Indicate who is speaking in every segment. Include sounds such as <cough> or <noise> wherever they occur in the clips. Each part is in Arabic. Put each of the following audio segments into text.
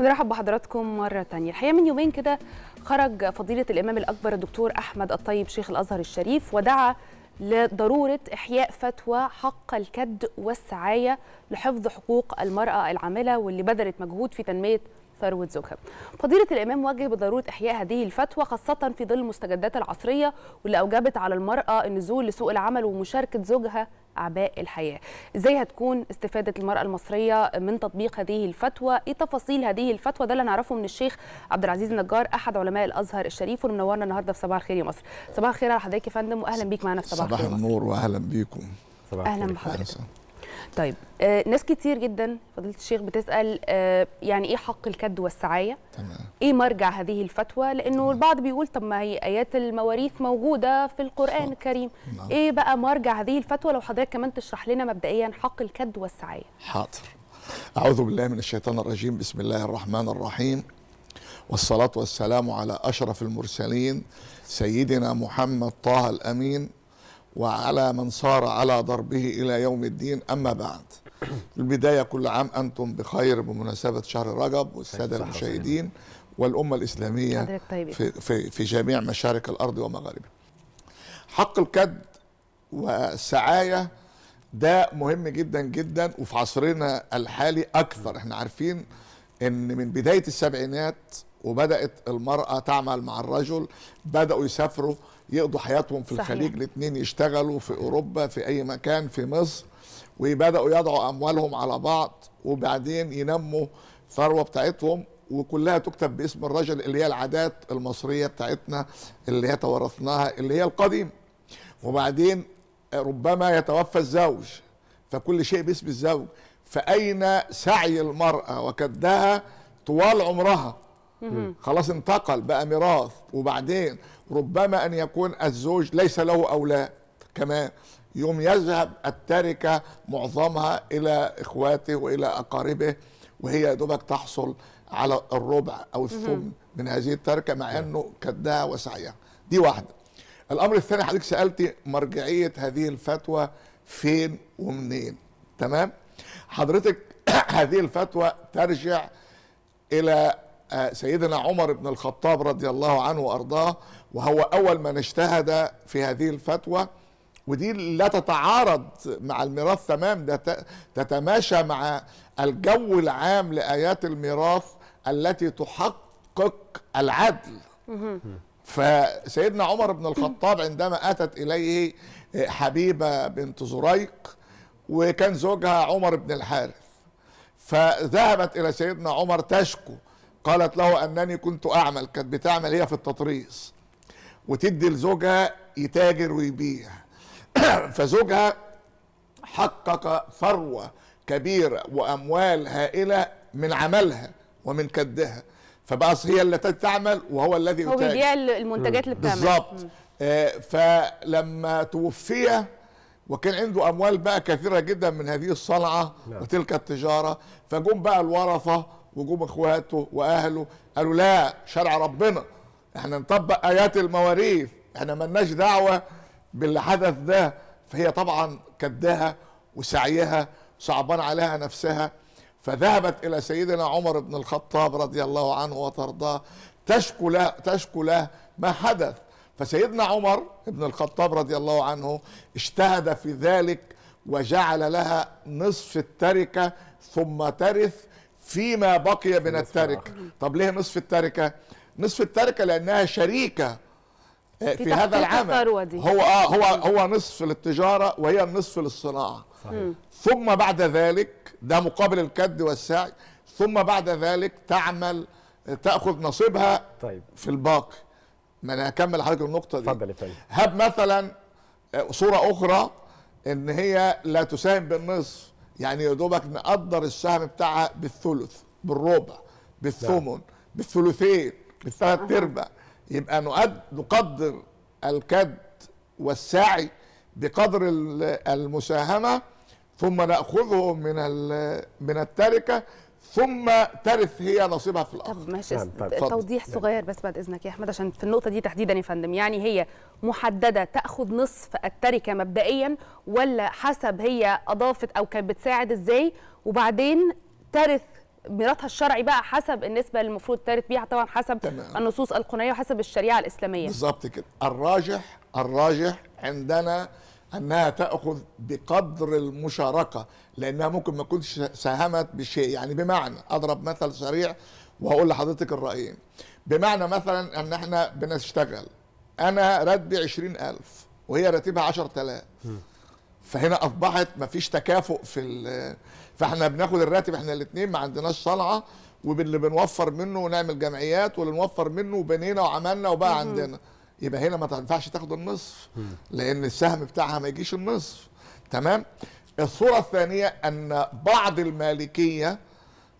Speaker 1: بنرحب بحضراتكم مرة تانية الحقيقة من يومين كده خرج فضيلة الإمام الأكبر الدكتور أحمد الطيب شيخ الأزهر الشريف ودعا لضرورة إحياء فتوى حق الكد والسعاية لحفظ حقوق المرأة العاملة واللي بذلت مجهود في تنمية ثروة زوجها. فضيلة الإمام وجه بضرورة إحياء هذه الفتوى خاصة في ظل المستجدات العصرية واللي أوجبت على المرأة النزول لسوق العمل ومشاركة زوجها اعباء الحياه ازاي هتكون استفاده المراه المصريه من تطبيق هذه الفتوى ايه تفاصيل هذه الفتوى ده اللي نعرفه من الشيخ عبد العزيز النجار احد علماء الازهر الشريف ومنورنا النهارده في صباح الخير يا مصر صباح الخير على حضرتك يا فندم واهلا بيك معنا في صباح, صباح الخير
Speaker 2: صباح النور واهلا بيكم
Speaker 1: صباح اهلا بحضرتك طيب آه ناس كتير جدا فضيله الشيخ بتسال آه يعني ايه حق الكد والسعايه تمام. ايه مرجع هذه الفتوى لانه تمام. البعض بيقول طب ما هي ايات المواريث موجوده في القران صح. الكريم نعم. ايه بقى مرجع هذه الفتوى لو حضرتك كمان تشرح لنا مبدئيا حق الكد والسعايه
Speaker 2: حاضر اعوذ بالله من الشيطان الرجيم بسم الله الرحمن الرحيم والصلاه والسلام على اشرف المرسلين سيدنا محمد طه الامين وعلى من صار على ضربه إلى يوم الدين أما بعد <clears throat> البداية كل عام أنتم بخير بمناسبة شهر رجب والسادة المشاهدين والأمة الإسلامية طيب. في, في, في جميع مشارق الأرض ومغاربها حق الكد والسعاية ده مهم جدا جدا وفي عصرنا الحالي أكثر احنا عارفين أن من بداية السبعينات وبدات المراه تعمل مع الرجل بداوا يسافروا يقضوا حياتهم في صحيح. الخليج الاثنين يشتغلوا في اوروبا في اي مكان في مصر وبداوا يضعوا اموالهم على بعض وبعدين ينموا الثروه بتاعتهم وكلها تكتب باسم الرجل اللي هي العادات المصريه بتاعتنا اللي هي توارثناها اللي هي القديم وبعدين ربما يتوفى الزوج فكل شيء باسم الزوج فاين سعي المراه وكدها طوال عمرها خلاص انتقل بقى ميراث وبعدين ربما ان يكون الزوج ليس له اولاد كمان يوم يذهب التركه معظمها الى اخواته والى اقاربه وهي يا دوبك تحصل على الربع او الثمن من هذه التركه مع انه كدها وسعيها دي واحده الامر الثاني حضرتك سالتي مرجعيه هذه الفتوى فين ومنين تمام حضرتك <clears throat> هذه الفتوى ترجع الى آه، سيدنا عمر بن الخطاب رضي الله عنه وارضاه وهو اول من اجتهد في هذه الفتوى ودي لا تتعارض مع الميراث تمام ده تتماشى مع الجو العام لايات الميراث التي تحقق العدل فسيدنا عمر بن الخطاب عندما اتت اليه آه، حبيبه بنت زريق وكان زوجها عمر بن الحارث فذهبت الى سيدنا عمر تشكو قالت له انني كنت اعمل كانت بتعمل هي في التطريز وتدي لزوجها يتاجر ويبيع <clears throat> فزوجها حقق ثروه كبيره واموال هائله من عملها ومن كدها فبقى هي اللي تعمل وهو الذي يتاجر هو بيبيع المنتجات اللي بتعملها بالظبط آه، فلما توفي وكان عنده اموال بقى كثيره جدا من هذه الصنعه نعم. وتلك التجاره فجم بقى الورثه وجوب اخواته واهله قالوا لا شرع ربنا احنا نطبق ايات المواريث احنا ملناش دعوه باللي حدث ده فهي طبعا كدها وسعيها صعبان عليها نفسها فذهبت الى سيدنا عمر بن الخطاب رضي الله عنه وترضاه تشكو له تشكو له ما حدث فسيدنا عمر بن الخطاب رضي الله عنه اجتهد في ذلك وجعل لها نصف التركه ثم ترث فيما بقي من التركه طب ليه نصف التركه نصف التركه لانها شريكه آه، في, هذا العمل هو اه هو هو نصف للتجاره وهي النصف للصناعه صحيح. ثم بعد ذلك ده مقابل الكد والسعي ثم بعد ذلك تعمل آه، تاخذ نصيبها طيب. في الباقي ما انا هكمل حضرتك النقطه دي اتفضل هب مثلا آه، صوره اخرى ان هي لا تساهم بالنصف يعني يا دوبك نقدر السهم بتاعها بالثلث بالربع بالثمن نعم. بالثلثين بالثلاث ارباع يبقى نقدر الكد والساعي بقدر المساهمه ثم ناخذه من من التركه ثم ترث هي نصيبها في الارض
Speaker 1: طب ماشي نعم، طيب، توضيح صغير بس بعد اذنك يا احمد عشان في النقطه دي تحديدا يا فندم يعني هي محدده تاخذ نصف التركه مبدئيا ولا حسب هي اضافت او كانت بتساعد ازاي وبعدين ترث ميراثها الشرعي بقى حسب النسبه اللي المفروض ترث بيها طبعا حسب تمام. النصوص القانونيه وحسب الشريعه الاسلاميه
Speaker 2: بالظبط كده الراجح الراجح عندنا انها تاخذ بقدر المشاركه لانها ممكن ما تكونش ساهمت بشيء يعني بمعنى اضرب مثل سريع وهقول لحضرتك الرايين بمعنى مثلا ان احنا بنشتغل انا راتبي 20000 وهي راتبها 10000 فهنا اصبحت ما فيش تكافؤ في فاحنا بناخد الراتب احنا الاثنين ما عندناش صنعه واللي بنوفر منه ونعمل جمعيات واللي نوفر منه بنينا وعملنا وبقى عندنا يبقى هنا ما تنفعش تاخد النصف لان السهم بتاعها ما يجيش النصف تمام الصوره الثانيه ان بعض المالكيه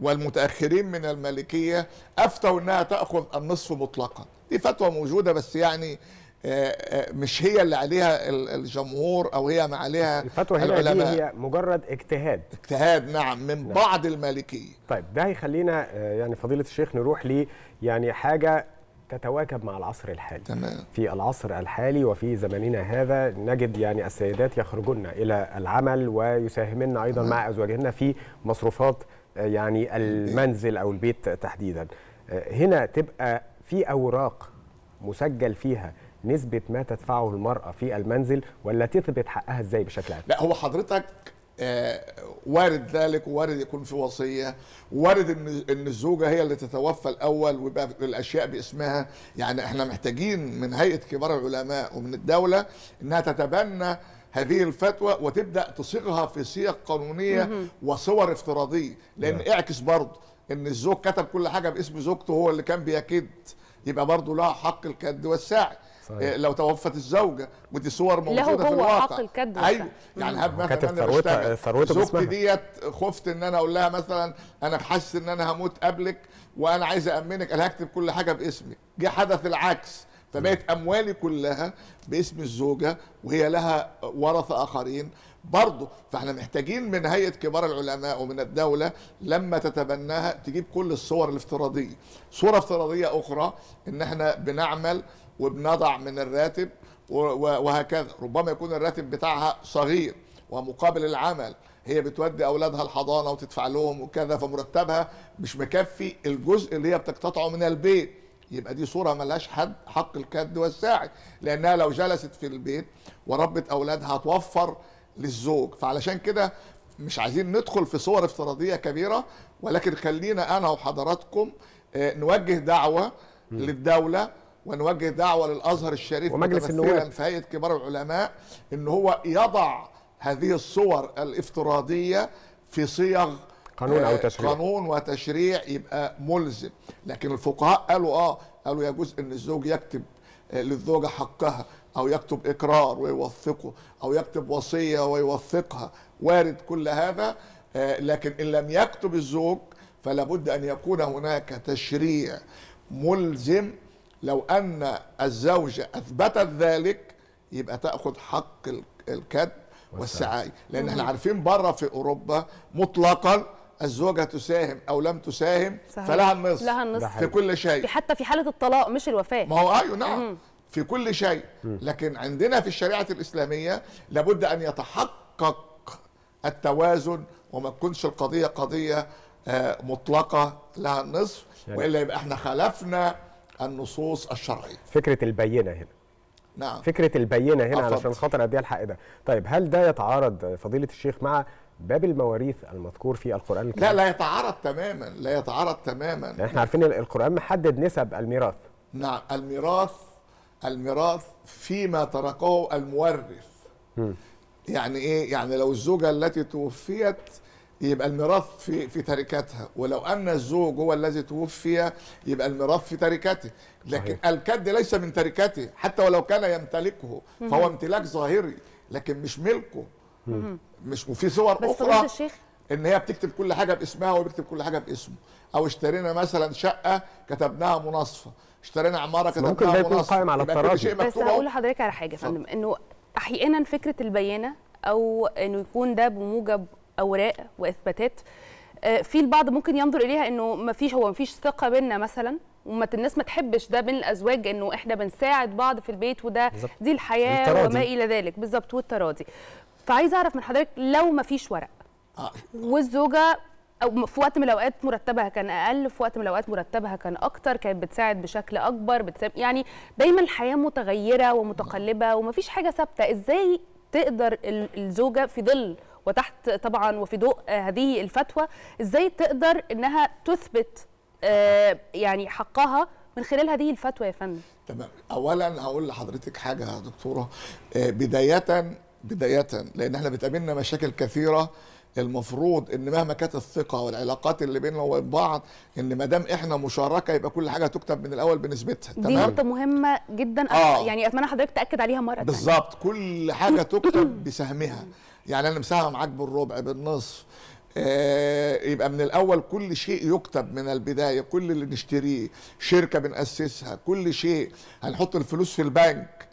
Speaker 2: والمتاخرين من المالكيه افتوا انها تاخذ النصف مطلقا دي فتوى موجوده بس يعني آه، آه، مش هي اللي عليها الجمهور او هي ما عليها الفتوى هنا دي هي مجرد اجتهاد اجتهاد نعم من نعم. بعض المالكيه طيب
Speaker 3: ده هيخلينا آه، يعني فضيله الشيخ نروح ل يعني حاجه تتواكب مع العصر الحالي تمام. في العصر الحالي وفي زماننا هذا نجد يعني السيدات يخرجن إلى العمل ويساهمن أيضا تمام. مع أزواجهن في مصروفات آه، يعني المنزل أو البيت تحديدا آه، هنا تبقى في أوراق مسجل فيها نسبة ما تدفعه المرأة في المنزل ولا تثبت حقها ازاي بشكل
Speaker 2: عام؟ لا هو حضرتك آه، وارد ذلك وارد يكون في وصيه وارد ان ان الزوجه هي اللي تتوفى الاول ويبقى الاشياء باسمها يعني احنا محتاجين من هيئه كبار العلماء ومن الدوله انها تتبنى هذه الفتوى وتبدا تصيغها في صيغ قانونيه وصور افتراضيه لان نعم. اعكس برضه ان الزوج كتب كل حاجه باسم زوجته هو اللي كان بيكد يبقى برضه لها حق الكد والسعي صحيح. إيه، لو توفت الزوجه ودي صور موجوده في الواقع عقل ايوه يعني هب مثلا كاتب ثروتها ثروتها زوجتي ديت خفت ان انا اقول لها مثلا انا حاسس ان انا هموت قبلك وانا عايز امنك انا هكتب كل حاجه باسمي جه حدث العكس فبقت اموالي كلها باسم الزوجه وهي لها ورثه اخرين برضه فاحنا محتاجين من هيئه كبار العلماء ومن الدوله لما تتبناها تجيب كل الصور الافتراضيه صوره افتراضيه اخرى ان احنا بنعمل وبنضع من الراتب وهكذا ربما يكون الراتب بتاعها صغير ومقابل العمل هي بتودي اولادها الحضانه وتدفع لهم وكذا فمرتبها مش مكفي الجزء اللي هي بتقتطعه من البيت يبقى دي صوره ملهاش حد حق الكد والساعي لانها لو جلست في البيت وربت اولادها توفر للزوج فعلشان كده مش عايزين ندخل في صور افتراضيه كبيره ولكن خلينا انا وحضراتكم آه، نوجه دعوه للدوله ونوجه دعوه للازهر الشريف ومجلس النواب في هيئه كبار العلماء ان هو يضع هذه الصور الافتراضيه في صيغ قانون او آه، تشريع قانون وتشريع يبقى ملزم لكن الفقهاء قالوا اه قالوا يجوز ان الزوج يكتب آه، للزوجه حقها او يكتب اقرار ويوثقه او يكتب وصيه ويوثقها وارد كل هذا آه، لكن ان لم يكتب الزوج فلا بد ان يكون هناك تشريع ملزم لو أن الزوجة أثبتت ذلك يبقى تأخذ حق الكد والسعاي لأن احنا عارفين بره في أوروبا مطلقا الزوجه تساهم او لم تساهم صحيح. فلها النصف لها النصف في كل شيء
Speaker 1: حتى في حاله الطلاق مش الوفاه ما هو ايوه نعم
Speaker 2: في كل شيء لكن عندنا في الشريعه الاسلاميه لابد ان يتحقق التوازن وما تكونش القضيه قضيه آه، مطلقه لها النصف يعني والا يبقى احنا خالفنا النصوص الشرعيه
Speaker 3: فكره البينه هنا نعم فكره البينه هنا أفضل. علشان خاطر اديها الحق ده طيب هل ده يتعارض فضيله الشيخ مع باب المواريث المذكور في القران الكريم لا
Speaker 2: لا يتعارض تماما لا يتعارض تماما يعني احنا
Speaker 3: عارفين القران محدد نسب الميراث
Speaker 2: نعم الميراث الميراث فيما تركه المورث م. يعني ايه يعني لو الزوجه التي توفيت يبقى الميراث في في تركتها ولو ان الزوج هو الذي توفي يبقى الميراث في تركته لكن صحيح. الكد ليس من تركته حتى ولو كان يمتلكه فهو امتلاك ظاهري لكن مش ملكه مش وفي صور اخرى بس الشيخ ان هي بتكتب كل حاجه باسمها وبيكتب كل حاجه باسمه او اشترينا مثلا شقه كتبناها مناصفه اشترينا عماره كتبناها ممكن ده يكون قائم
Speaker 3: على التراضي
Speaker 1: بس هقول لحضرتك على حاجه يا فندم انه احيانا فكره البيانه او انه يكون ده بموجب اوراق واثباتات آه، في البعض ممكن ينظر اليها انه ما فيش هو ما فيش ثقه بينا مثلا وما الناس ما تحبش ده بين الازواج انه احنا بنساعد بعض في البيت وده بالزبط. دي الحياه التراضي. وما الى ذلك بالظبط والتراضي فعايزه اعرف من حضرتك لو ما فيش ورق آه. والزوجه او في وقت من الاوقات مرتبها كان اقل في وقت من الاوقات مرتبها كان اكتر كانت بتساعد بشكل اكبر بتساعد يعني دايما الحياه متغيره ومتقلبه ومفيش حاجه ثابته ازاي تقدر الزوجه في ظل وتحت طبعا وفي ضوء هذه الفتوى ازاي تقدر انها تثبت آه، يعني حقها من خلال هذه الفتوى يا فندم
Speaker 2: تمام اولا هقول لحضرتك حاجه يا دكتوره آه، بدايه بدايه لان احنا بتقابلنا مشاكل كثيره المفروض ان مهما كانت الثقه والعلاقات اللي بيننا وبين بعض ان ما دام احنا مشاركه يبقى كل حاجه تكتب من الاول بنسبتها تمام دي نقطه
Speaker 1: مهمه جدا آه. يعني اتمنى حضرتك تاكد عليها مره بالظبط
Speaker 2: كل حاجه <laughs> تكتب بسهمها يعني انا مساهم معاك بالربع بالنصف آه، يبقى من الاول كل شيء يكتب من البدايه كل اللي نشتريه شركه بناسسها كل شيء هنحط الفلوس في البنك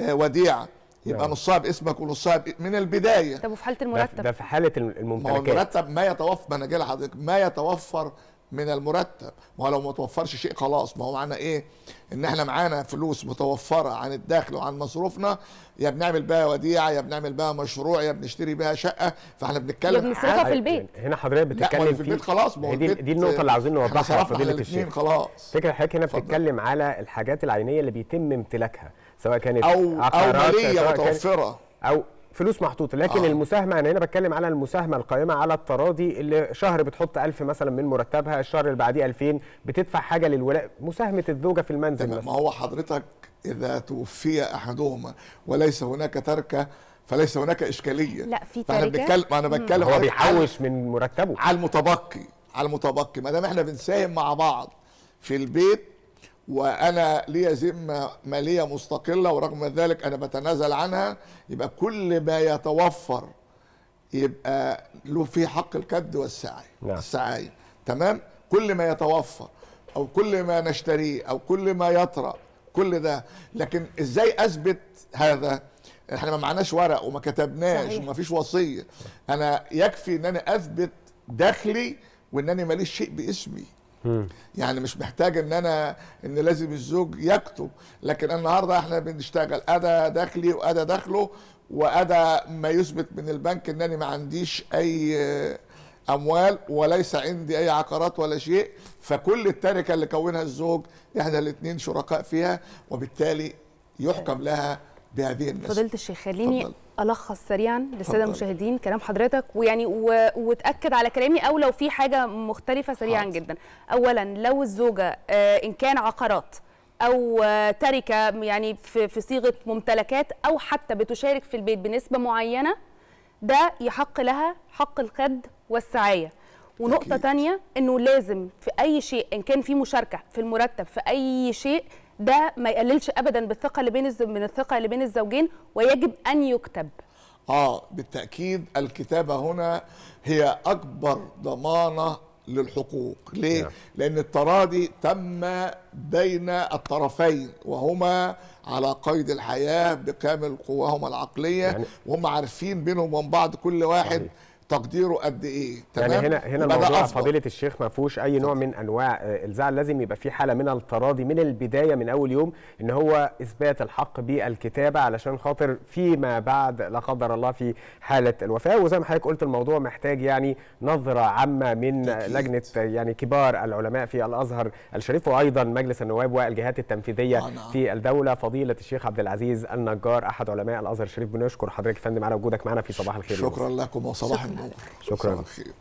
Speaker 2: آه، وديعه يبقى نصاب اسمك ونصاب إيه؟ من البدايه طب وفي حاله المرتب
Speaker 3: ده في حاله الممتلكات ما المرتب
Speaker 2: ما يتوفر ما انا حضرتك ما يتوفر من المرتب ما هو لو ما توفرش شيء خلاص ما هو معنى ايه ان احنا معانا فلوس متوفره عن الدخل وعن مصروفنا يا بنعمل بها وديعه يا بنعمل بها مشروع يا بنشتري بها شقه فاحنا بنتكلم بنصرفها في البيت هنا حضرتك بتتكلم في البيت خلاص ما هو دي, دي النقطه
Speaker 3: اللي عاوزين نوضحها فضيله الشيخ خلاص فكره حضرتك هنا بتتكلم على الحاجات العينيه اللي بيتم امتلاكها سواء كانت او او ماليه متوفره او فلوس محطوطه لكن آه. المساهمه يعني انا هنا بتكلم على المساهمه القائمه على التراضي اللي شهر بتحط 1000 مثلا من مرتبها
Speaker 2: الشهر اللي بعديه 2000 بتدفع حاجه للولاء مساهمه الزوجه في المنزل مثلا ما هو حضرتك اذا توفي احدهما وليس هناك تركه فليس هناك اشكاليه لا في تركه بتكلم انا بتكلم هو بيحوش من مرتبه على المتبقي على المتبقي ما دام احنا بنساهم مع بعض في البيت وانا لي ذمه ماليه مستقله ورغم ذلك انا بتنازل عنها يبقى كل ما يتوفر يبقى له في حق الكد والسعي نعم. السعي تمام كل ما يتوفر او كل ما نشتريه او كل ما يطرا كل ده لكن ازاي اثبت هذا احنا ما معناش ورق وما كتبناش صحيح. وما فيش وصيه انا يكفي ان انا اثبت دخلي وان انا ماليش شيء باسمي يعني مش محتاج ان انا ان لازم الزوج يكتب لكن النهارده احنا بنشتغل ادا دخلي وادا دخله وادا ما يثبت من البنك انني ما عنديش اي اموال وليس عندي اي عقارات ولا شيء فكل التركه اللي كونها الزوج احنا الاثنين شركاء فيها وبالتالي يحكم لها بهذه النسبه
Speaker 1: فضلت الشيخ خليني فضل. الخص سريعا للساده المشاهدين كلام حضرتك ويعني و... وتاكد على كلامي او لو في حاجه مختلفه سريعا حاضر. جدا اولا لو الزوجه آه، ان كان عقارات او آه، تركه يعني في في صيغه ممتلكات او حتى بتشارك في البيت بنسبه معينه ده يحق لها حق القد والسعايه ونقطه ثانيه انه لازم في اي شيء ان كان في مشاركه في المرتب في اي شيء ده ما يقللش ابدا بالثقه اللي بين من الثقه اللي بين الزوجين ويجب ان يكتب
Speaker 2: اه بالتاكيد الكتابه هنا هي اكبر ضمانه للحقوق ليه yeah. لان التراضي تم بين الطرفين وهما على قيد الحياه بكامل قواهما العقليه يعني وهم عارفين بينهم وبين بعض كل واحد صحيح. تقديره قد ايه يعني تمام يعني هنا هنا الموضوع فضيله
Speaker 3: الشيخ ما فيهوش اي نوع من انواع آه، الزعل لازم يبقى في حاله من التراضي من البدايه من اول يوم ان هو اثبات الحق بالكتابه علشان خاطر فيما بعد لا قدر الله في حاله الوفاه وزي ما حضرتك قلت الموضوع محتاج يعني نظره عامه من لجنه يعني كبار العلماء في الازهر الشريف وايضا مجلس النواب والجهات التنفيذيه أنا. آه، نعم. في الدوله فضيله الشيخ عبد العزيز النجار احد علماء الازهر الشريف بنشكر حضرتك يا فندم على وجودك معنا في صباح الخير شكرا لكم وصباح
Speaker 2: شكرا